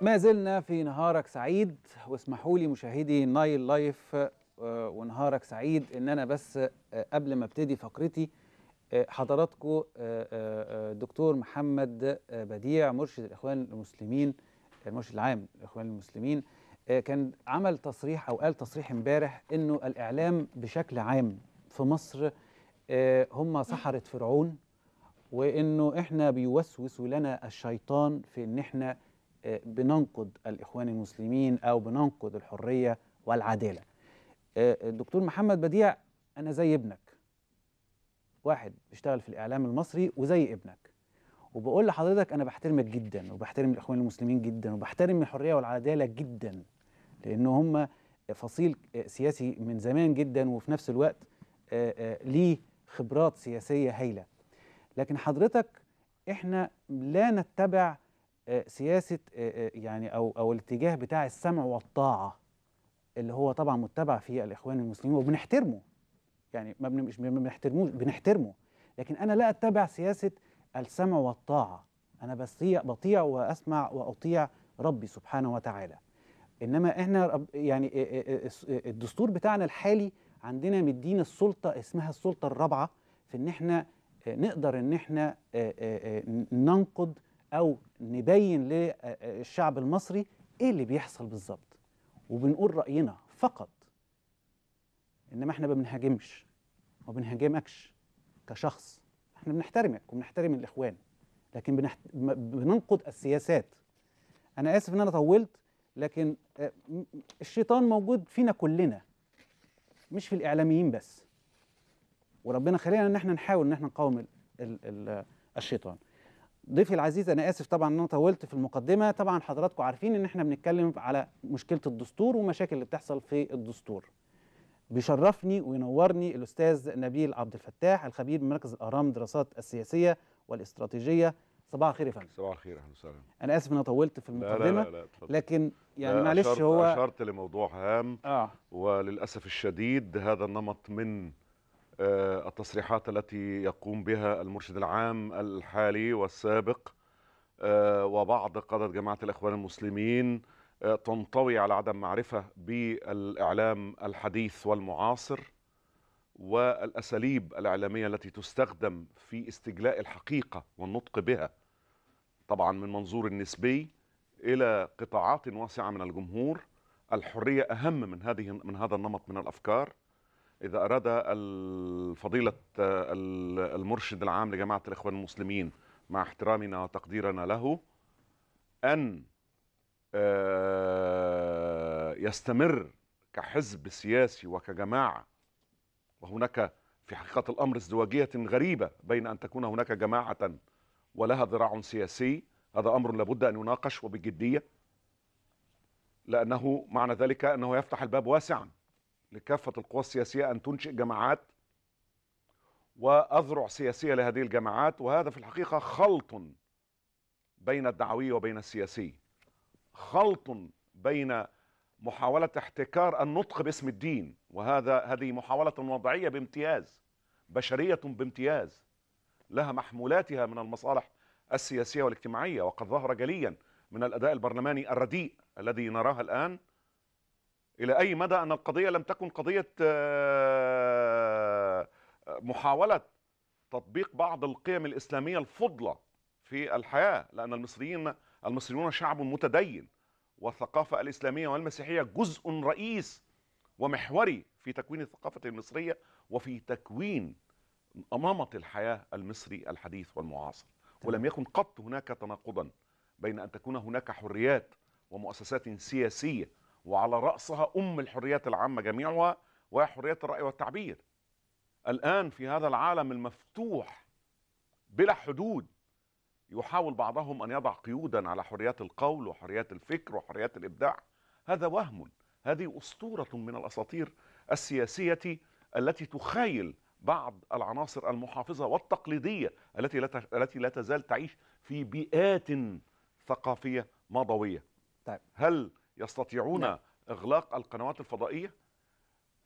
ما زلنا في نهارك سعيد واسمحوا لي مشاهدي نايل لايف آه، ونهارك سعيد ان انا بس آه، قبل ما ابتدي فقرتي آه، حضراتكم دكتور محمد بديع مرشد الاخوان المسلمين المرشد العام للاخوان المسلمين كان عمل تصريح او قال تصريح امبارح انه الاعلام بشكل عام في مصر هم سحره فرعون وانه احنا بيوسوس لنا الشيطان في ان احنا بننقد الإخوان المسلمين أو بننقد الحرية والعدالة آه، الدكتور محمد بديع أنا زي ابنك واحد بيشتغل في الإعلام المصري وزي ابنك وبقول لحضرتك أنا بحترمك جدا وبحترم الإخوان المسلمين جدا وبحترم الحرية والعدالة جدا لأن هم فصيل سياسي من زمان جدا وفي نفس الوقت آه، آه، ليه خبرات سياسية هايلة لكن حضرتك إحنا لا نتبع آه، سياسه آه، آه، يعني او او الاتجاه بتاع السمع والطاعه اللي هو طبعا متبع في الاخوان المسلمين وبنحترمه يعني ما مش بنحترموش بنحترمه لكن انا لا اتبع سياسه السمع والطاعه انا بطيع بطيع واسمع واطيع ربي سبحانه وتعالى انما احنا يعني الدستور بتاعنا الحالي عندنا مدينا السلطه اسمها السلطه الرابعه في ان احنا نقدر ان احنا ننقد او نبين للشعب المصري ايه اللي بيحصل بالظبط وبنقول راينا فقط انما احنا ما بنهاجمش ما بنهاجمكش كشخص احنا بنحترمك وبنحترم الاخوان لكن بنحت... بننقد السياسات انا اسف ان انا طولت لكن آه، الشيطان موجود فينا كلنا مش في الاعلاميين بس وربنا خلينا ان احنا نحاول ان احنا نقاوم ال... ال... ال... الشيطان ضيفي العزيز انا اسف طبعا ان انا طولت في المقدمه طبعا حضراتكم عارفين ان احنا بنتكلم على مشكله الدستور ومشاكل اللي بتحصل في الدستور بيشرفني وينورني الاستاذ نبيل عبد الفتاح الخبير من مركز الاهرام دراسات السياسيه والاستراتيجيه صباح الخير يا فندم صباح الخير اهلا وسهلا انا اسف ان انا طولت في المقدمه لا لا لا لا لكن يعني معلش هو اشرت لموضوع هام آه. وللاسف الشديد هذا النمط من آه، التصريحات التي يقوم بها المرشد العام الحالي والسابق آه، وبعض قادة جماعة الإخوان المسلمين آه، تنطوي على عدم معرفة بالإعلام الحديث والمعاصر والأساليب الإعلامية التي تستخدم في استجلاء الحقيقة والنطق بها طبعا من منظور النسبي إلى قطاعات واسعة من الجمهور الحرية أهم من هذه من هذا النمط من الأفكار إذا أراد الفضيلة المرشد العام لجماعة الإخوان المسلمين مع احترامنا وتقديرنا له أن آه، يستمر كحزب سياسي وكجماعة وهناك في حقيقة الأمر ازدواجية غريبة بين أن تكون هناك جماعة ولها ذراع سياسي هذا أمر لابد أن يناقش وبجدية لأنه معنى ذلك أنه يفتح الباب واسعا لكافة القوى السياسية أن تنشئ جماعات وأذرع سياسية لهذه الجماعات وهذا في الحقيقة خلط بين الدعوي وبين السياسي خلط بين محاولة احتكار النطق باسم الدين وهذا هذه محاولة وضعية بامتياز بشرية بامتياز لها محمولاتها من المصالح السياسية والاجتماعية وقد ظهر جليا من الأداء البرلماني الرديء الذي نراه الآن الى اي مدى ان القضيه لم تكن قضيه آه، محاوله تطبيق بعض القيم الاسلاميه الفضله في الحياه لان المصريين المصريون شعب متدين والثقافه الاسلاميه والمسيحيه جزء رئيس ومحوري في تكوين الثقافه المصريه وفي تكوين امامه الحياه المصري الحديث والمعاصر ولم يكن قط هناك تناقضا بين ان تكون هناك حريات ومؤسسات سياسيه وعلى رأسها أم الحريات العامة جميعها وهي حرية الرأي والتعبير الآن في هذا العالم المفتوح بلا حدود يحاول بعضهم أن يضع قيودا على حريات القول وحريات الفكر وحريات الإبداع هذا وهم هذه أسطورة من الأساطير السياسية التي تخيل بعض العناصر المحافظة والتقليدية التي لا التي لا تزال تعيش في بيئات ثقافية مضوية طيب. هل يستطيعون نعم. إغلاق القنوات الفضائية؟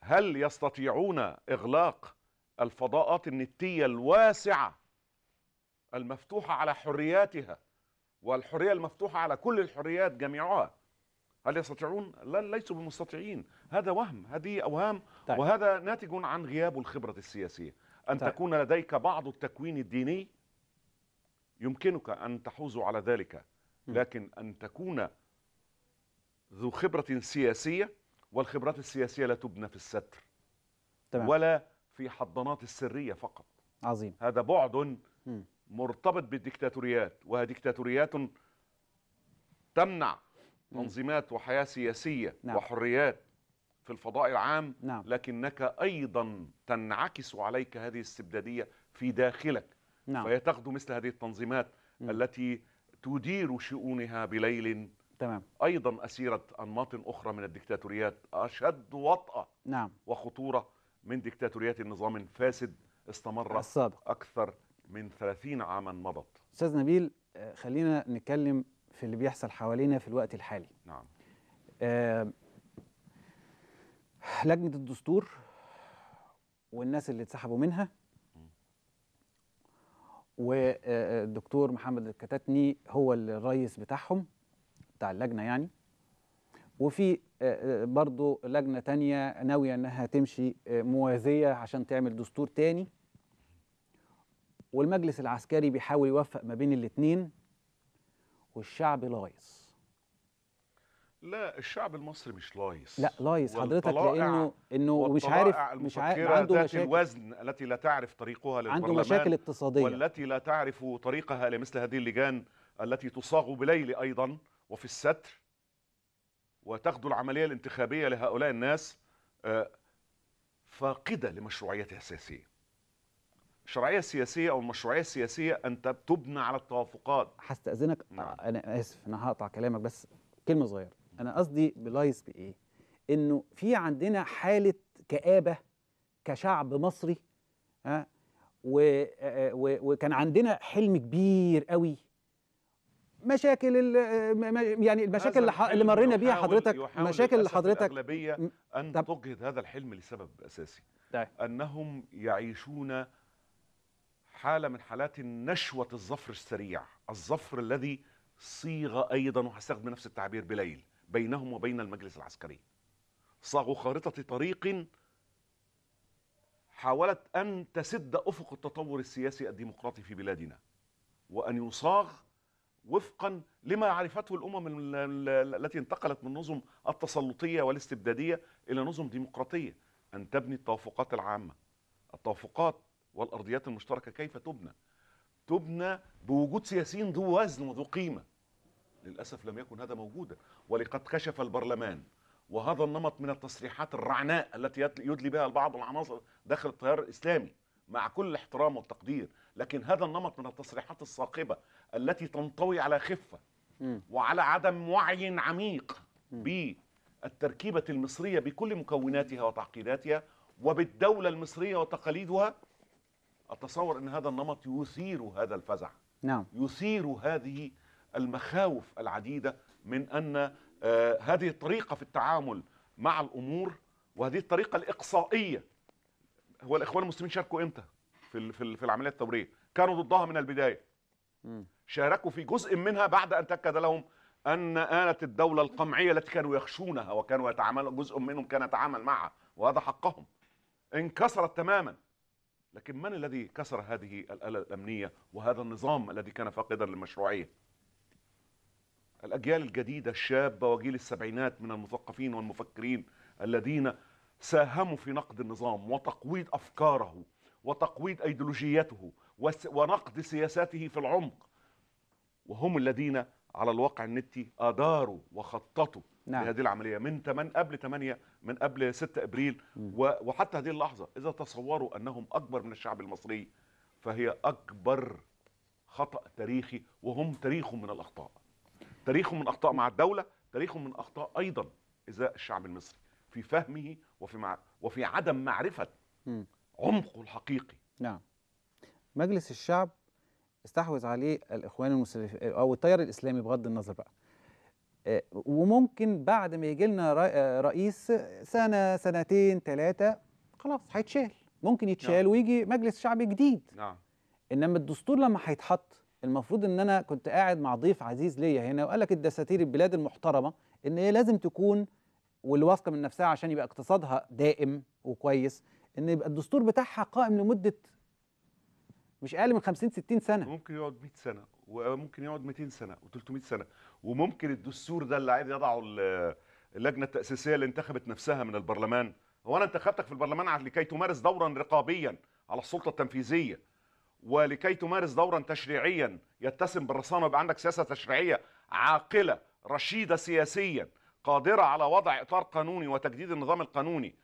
هل يستطيعون إغلاق الفضاءات النتية الواسعة المفتوحة على حرياتها والحرية المفتوحة على كل الحريات جميعها هل يستطيعون؟ لا ليسوا بمستطيعين هذا وهم هذه أوهام طيب. وهذا ناتج عن غياب الخبرة السياسية أن طيب. تكون لديك بعض التكوين الديني يمكنك أن تحوز على ذلك لكن أن تكون ذو خبرة سياسية والخبرات السياسية لا تبنى في الستر تمام. ولا في حضانات السرية فقط عظيم هذا بعد مرتبط بالديكتاتوريات وهي ديكتاتوريات تمنع تنظيمات وحياة سياسية نعم. وحريات في الفضاء العام نعم. لكنك أيضا تنعكس عليك هذه الاستبدادية في داخلك نعم. فيتخذ مثل هذه التنظيمات م. التي تدير شؤونها بليل تمام ايضا اسيره انماط اخرى من الدكتاتوريات اشد وطأة نعم وخطوره من دكتاتوريات النظام الفاسد استمر السابق اكثر من 30 عاما مضت استاذ نبيل آه، خلينا نتكلم في اللي بيحصل حوالينا في الوقت الحالي نعم آه لجنه الدستور والناس اللي اتسحبوا منها والدكتور محمد الكتاتني هو الرئيس بتاعهم بتاع اللجنة يعني وفي آه، آه، برضو لجنة تانية ناوية أنها تمشي آه، موازية عشان تعمل دستور تاني والمجلس العسكري بيحاول يوفق ما بين الاتنين والشعب لايص لا الشعب المصري مش لايص لا لايص حضرتك لانه انه مش عارف مش عارف عنده ذات مشاكل الوزن التي لا تعرف طريقها للبرلمان عنده مشاكل اقتصاديه والتي لا تعرف طريقها لمثل هذه اللجان التي تصاغ بليل ايضا وفي الستر وتغدو العملية الانتخابية لهؤلاء الناس آه، فاقدة لمشروعيتها السياسية الشرعية السياسية أو المشروعية السياسية أنت تبنى على التوافقات هستأذنك نعم. أنا آسف أنا هقطع كلامك بس كلمة صغيرة أنا قصدي بلايز بإيه إنه في عندنا حالة كآبة كشعب مصري ها آه، آه، وكان عندنا حلم كبير قوي مشاكل يعني المشاكل اللي, مرينا بيها حضرتك مشاكل اللي حضرتك الاغلبيه ان تجهض هذا الحلم لسبب اساسي ده. طيب. انهم يعيشون حاله من حالات نشوه الظفر السريع الظفر الذي صيغ ايضا وهستخدم نفس التعبير بليل بينهم وبين المجلس العسكري صاغوا خارطه طريق حاولت ان تسد افق التطور السياسي الديمقراطي في بلادنا وان يصاغ وفقا لما عرفته الامم التي انتقلت من نظم التسلطيه والاستبداديه الى نظم ديمقراطيه ان تبني التوافقات العامه التوافقات والارضيات المشتركه كيف تبنى تبنى بوجود سياسيين ذو وزن وذو قيمه للاسف لم يكن هذا موجودا ولقد كشف البرلمان وهذا النمط من التصريحات الرعناء التي يدلي بها البعض العناصر داخل التيار الاسلامي مع كل احترام والتقدير لكن هذا النمط من التصريحات الصاخبة التي تنطوي على خفة وعلى عدم وعي عميق بالتركيبة المصرية بكل مكوناتها وتعقيداتها وبالدولة المصرية وتقاليدها أتصور أن هذا النمط يثير هذا الفزع نعم. يثير هذه المخاوف العديدة من أن آه هذه الطريقة في التعامل مع الأمور وهذه الطريقة الإقصائية هو الاخوان المسلمين شاركوا امتى في في, في العمليه الثوريه كانوا ضدها من البدايه شاركوا في جزء منها بعد ان تاكد لهم ان انت الدوله القمعيه التي كانوا يخشونها وكانوا يتعامل جزء منهم كان يتعامل معها وهذا حقهم انكسرت تماما لكن من الذي كسر هذه الآلة الأمنية وهذا النظام الذي كان فاقدا للمشروعية الأجيال الجديدة الشابة وجيل السبعينات من المثقفين والمفكرين الذين ساهموا في نقد النظام وتقويض افكاره وتقويض ايديولوجيته ونقد سياساته في العمق وهم الذين على الواقع النتي اداروا وخططوا نعم. لهذه العمليه من 8 قبل 8 من قبل 6 ابريل م. وحتى هذه اللحظه اذا تصوروا انهم اكبر من الشعب المصري فهي اكبر خطا تاريخي وهم تاريخهم من الاخطاء تاريخهم من اخطاء مع الدوله تاريخهم من اخطاء ايضا ازاء الشعب المصري في فهمه وفي مع... وفي عدم معرفه م. عمقه الحقيقي نعم مجلس الشعب استحوذ عليه الاخوان المسلمين او التيار الاسلامي بغض النظر بقى آه، وممكن بعد ما يجي لنا رئيس سنه سنتين ثلاثه خلاص هيتشال ممكن يتشال نعم. ويجي مجلس شعب جديد نعم انما الدستور لما هيتحط المفروض ان انا كنت قاعد مع ضيف عزيز ليا هنا وقال لك الدساتير البلاد المحترمه ان هي لازم تكون واللي واثقه من نفسها عشان يبقى اقتصادها دائم وكويس ان يبقى الدستور بتاعها قائم لمده مش اقل من 50 60 سنه ممكن يقعد 100 سنه وممكن يقعد 200 سنه و300 سنه وممكن الدستور ده اللي عايز يضعه اللجنه التاسيسيه اللي انتخبت نفسها من البرلمان هو انا انتخبتك في البرلمان لكي تمارس دورا رقابيا على السلطه التنفيذيه ولكي تمارس دورا تشريعيا يتسم بالرصانه ويبقى عندك سياسه تشريعيه عاقله رشيده سياسيا قادرة على وضع إطار قانوني وتجديد النظام القانوني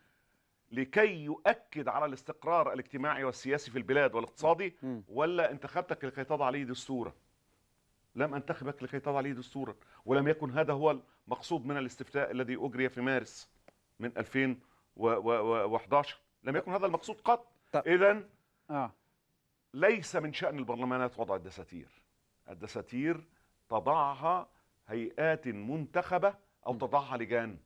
لكي يؤكد على الاستقرار الاجتماعي والسياسي في البلاد والاقتصادي ولا انتخبتك لكي تضع عليه دستورا لم انتخبك لكي تضع عليه دستورا ولم يكن هذا هو المقصود من الاستفتاء الذي أجري في مارس من 2011 لم يكن هذا المقصود قط إذا آه. ليس من شأن البرلمانات وضع الدساتير الدساتير تضعها هيئات منتخبة او تضعها لجان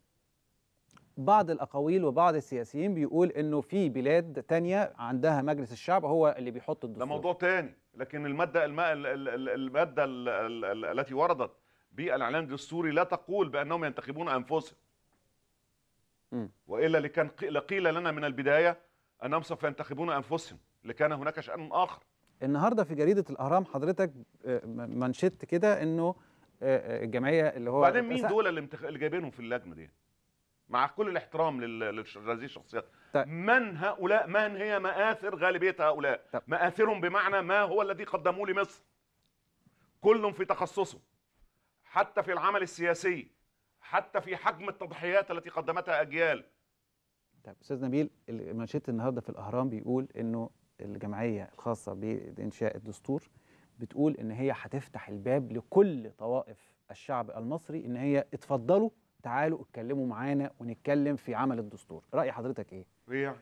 بعض الاقاويل وبعض السياسيين بيقول انه في بلاد تانية عندها مجلس الشعب هو اللي بيحط الدستور ده موضوع تاني لكن الماده الماء الماده التي وردت بالاعلان الدستوري لا تقول بانهم ينتخبون انفسهم والا لكان قيل لنا من البدايه انهم سوف ينتخبون انفسهم لكان هناك شان اخر النهارده في جريده الاهرام حضرتك آه، منشدت كده انه آه، آه، الجمعيه اللي هو بعدين مين دول اللي, متخ... اللي جايبينهم في اللجنه دي مع كل الاحترام لهذه الشخصيات طيب. من هؤلاء من هي مآثر غالبيه هؤلاء طيب. مآثرهم بمعنى ما هو الذي قدموه لمصر كل في تخصصه حتى في العمل السياسي حتى في حجم التضحيات التي قدمتها اجيال طيب استاذ نبيل منشط النهارده في الاهرام بيقول انه الجمعيه الخاصه بانشاء الدستور بتقول ان هي هتفتح الباب لكل طوائف الشعب المصري ان هي اتفضلوا تعالوا اتكلموا معانا ونتكلم في عمل الدستور راي حضرتك ايه ايه يعني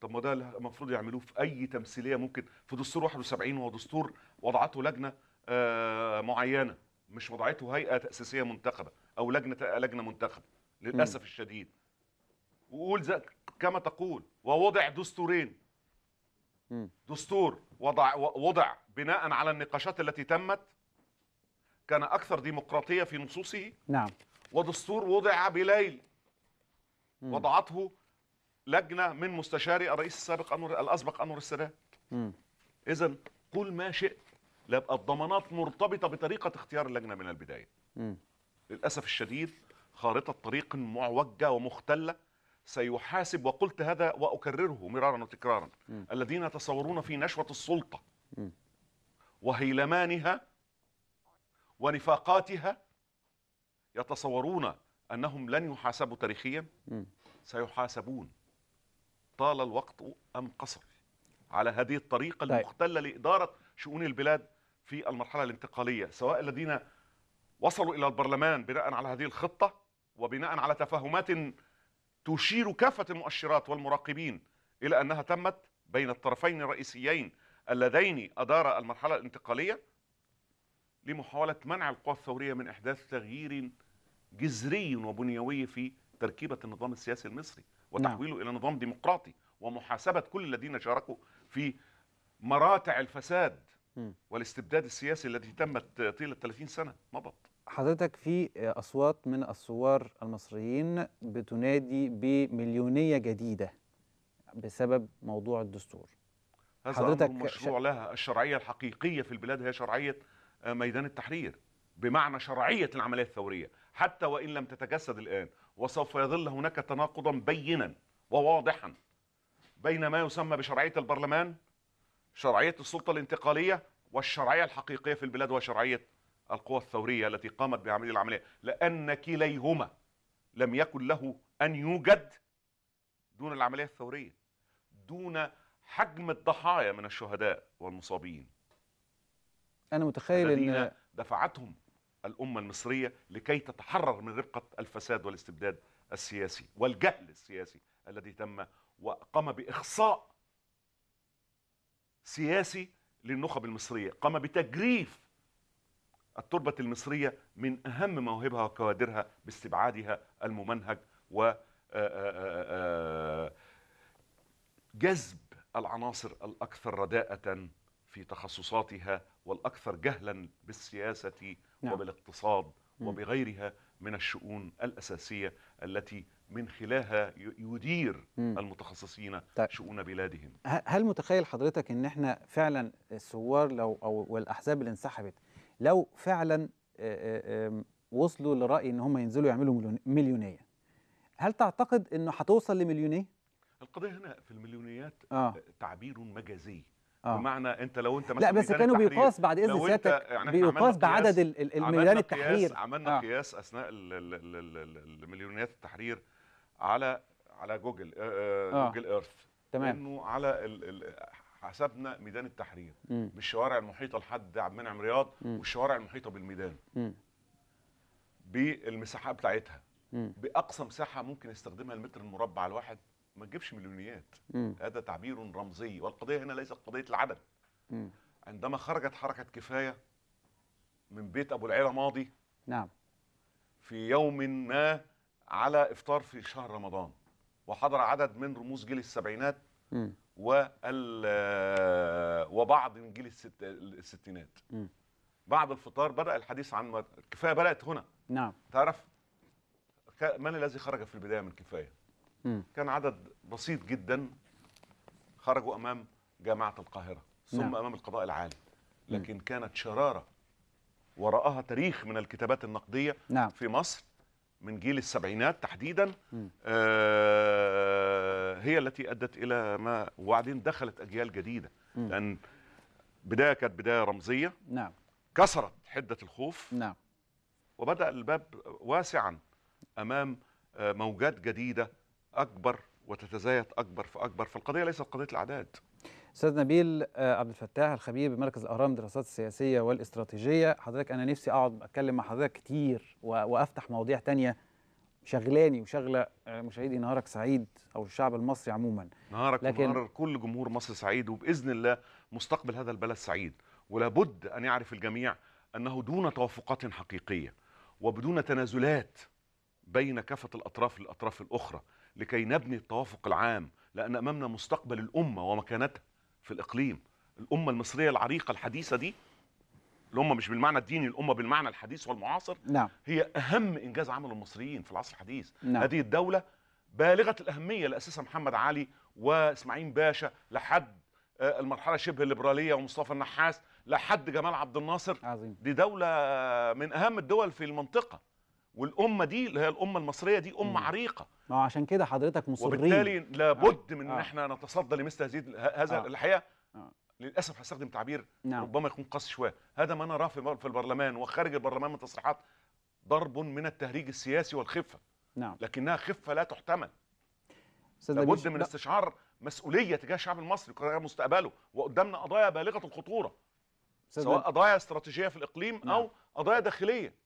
طب ما ده المفروض يعملوه في اي تمثيليه ممكن في دستور 71 هو دستور وضعته لجنه آه، معينه مش وضعته هيئه تاسيسيه منتخبه او لجنه لجنه منتخبه للاسف م. الشديد وقول كما تقول ووضع دستورين دستور وضع وضع بناء على النقاشات التي تمت كان اكثر ديمقراطيه في نصوصه نعم ودستور وضع بليل وضعته لجنه من مستشاري الرئيس السابق انور الاسبق انور السادات اذا قل ما شئت لابقى الضمانات مرتبطه بطريقه اختيار اللجنه من البدايه للاسف الشديد خارطه طريق معوجه ومختله سيحاسب وقلت هذا واكرره مرارا وتكرارا م. الذين يتصورون في نشوه السلطه م. وهيلمانها ونفاقاتها يتصورون انهم لن يحاسبوا تاريخيا م. سيحاسبون طال الوقت ام قصر على هذه الطريقه طيب. المختله لاداره شؤون البلاد في المرحله الانتقاليه سواء الذين وصلوا الى البرلمان بناء على هذه الخطه وبناء على تفاهمات تشير كافة المؤشرات والمراقبين إلى أنها تمت بين الطرفين الرئيسيين اللذين أدار المرحلة الانتقالية لمحاولة منع القوى الثورية من إحداث تغيير جذري وبنيوي في تركيبة النظام السياسي المصري نعم. وتحويله نعم. إلى نظام ديمقراطي ومحاسبة كل الذين شاركوا في مراتع الفساد والاستبداد السياسي الذي تمت طيلة 30 سنة مضت حضرتك في أصوات من الثوار المصريين بتنادي بمليونية جديدة بسبب موضوع الدستور هذا حضرتك أمر مشروع ش... لها الشرعية الحقيقية في البلاد هي شرعية آه، ميدان التحرير بمعنى شرعية العملية الثورية حتى وإن لم تتجسد الآن وسوف يظل هناك تناقضا بينا وواضحا بين ما يسمى بشرعية البرلمان شرعية السلطة الانتقالية والشرعية الحقيقية في البلاد وشرعية القوى الثورية التي قامت بعملية العملية لأن كليهما لم يكن له أن يوجد دون العملية الثورية دون حجم الضحايا من الشهداء والمصابين أنا متخيل أن دفعتهم الأمة المصرية لكي تتحرر من رقة الفساد والاستبداد السياسي والجهل السياسي الذي تم وقام بإخصاء سياسي للنخب المصرية قام بتجريف التربة المصرية من أهم مواهبها وكوادرها باستبعادها الممنهج و آه، آه، آه، جذب العناصر الأكثر رداءة في تخصصاتها والأكثر جهلا بالسياسة نعم. وبالاقتصاد وبغيرها من الشؤون الأساسية التي من خلالها يدير المتخصصين طيب. شؤون بلادهم هل متخيل حضرتك ان احنا فعلا الثوار لو او والاحزاب اللي انسحبت لو فعلا آه، آه، وصلوا لرأي ان هم ينزلوا يعملوا مليونية هل تعتقد انه هتوصل لمليونية؟ القضية هنا في المليونيات آه. آه، تعبير مجازي آه. بمعنى انت لو انت مثلا لا بس كانوا بيقاس بعد اذن سيادتك يعني بيقاس بعدد الميدان التحرير عملنا آه. قياس اثناء المليونيات التحرير على على جوجل آه آه. جوجل ايرث تمام انه على حسبنا ميدان التحرير م. بالشوارع المحيطه لحد عبد المنعم رياض م. والشوارع المحيطه بالميدان م. بالمساحه بتاعتها م. باقصى مساحه ممكن يستخدمها المتر المربع الواحد ما تجيبش مليونيات م. هذا تعبير رمزي والقضيه هنا ليست قضيه العدد م. عندما خرجت حركه كفايه من بيت ابو العيله ماضي نعم في يوم ما على افطار في شهر رمضان وحضر عدد من رموز جيل السبعينات م. و آه، وبعض الست الستينات م. بعد الفطار بدا الحديث عن الكفايه بدات هنا نعم تعرف من الذي خرج في البدايه من كفايه م. كان عدد بسيط جدا خرجوا امام جامعه القاهره ثم نعم. امام القضاء العالي لكن م. كانت شراره وراءها تاريخ من الكتابات النقديه نعم. في مصر من جيل السبعينات تحديدا آه هي التي ادت الى ما وبعدين دخلت اجيال جديده م. لان بدايه كانت بدايه رمزيه نعم كسرت حده الخوف نعم وبدا الباب واسعا امام آه، موجات جديده اكبر وتتزايد اكبر فاكبر فالقضيه ليست قضيه الاعداد استاذ نبيل آه، عبد الفتاح الخبير بمركز الاهرام للدراسات السياسيه والاستراتيجيه حضرتك انا نفسي اقعد اتكلم مع حضرتك كتير وافتح مواضيع تانية شغلاني وشغله آه، مشاهدي نهارك سعيد او الشعب المصري عموما نهارك لكن ونهار كل جمهور مصر سعيد وباذن الله مستقبل هذا البلد سعيد ولابد ان يعرف الجميع انه دون توافقات حقيقيه وبدون تنازلات بين كافه الاطراف للاطراف الاخرى لكي نبني التوافق العام لان امامنا مستقبل الامه ومكانتها في الاقليم الامه المصريه العريقه الحديثه دي الامه مش بالمعنى الديني الامه بالمعنى الحديث والمعاصر نعم. هي اهم انجاز عمله المصريين في العصر الحديث نعم. هذه الدوله بالغه الاهميه اللي اسسها محمد علي واسماعيل باشا لحد آه، المرحله شبه الليبراليه ومصطفى النحاس لحد جمال عبد الناصر عظيم. دي دوله من اهم الدول في المنطقه والامه دي اللي هي الامه المصريه دي امه مم. عريقه ما عشان كده حضرتك مصرين وبالتالي لابد آه. من ان آه. احنا نتصدى لمثل هذه هذا آه. الحقيقه آه. للاسف هستخدم تعبير نعم. ربما يكون قاسي شويه هذا ما نراه في في البرلمان وخارج البرلمان من تصريحات ضرب من التهريج السياسي والخفه نعم لكنها خفه لا تحتمل لابد من استشعار مسؤوليه تجاه الشعب المصري وتجاه مستقبله وقدامنا قضايا بالغه الخطوره سواء قضايا استراتيجيه في الاقليم نعم. او قضايا داخليه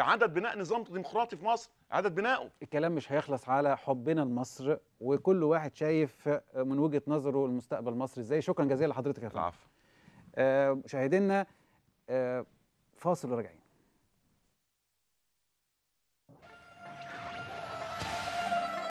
اعاده بناء نظام ديمقراطي في مصر اعاده بنائه الكلام مش هيخلص على حبنا لمصر وكل واحد شايف من وجهه نظره المستقبل المصري ازاي شكرا جزيلا لحضرتك يا فندم العفو آه مشاهدينا آه فاصل وراجعين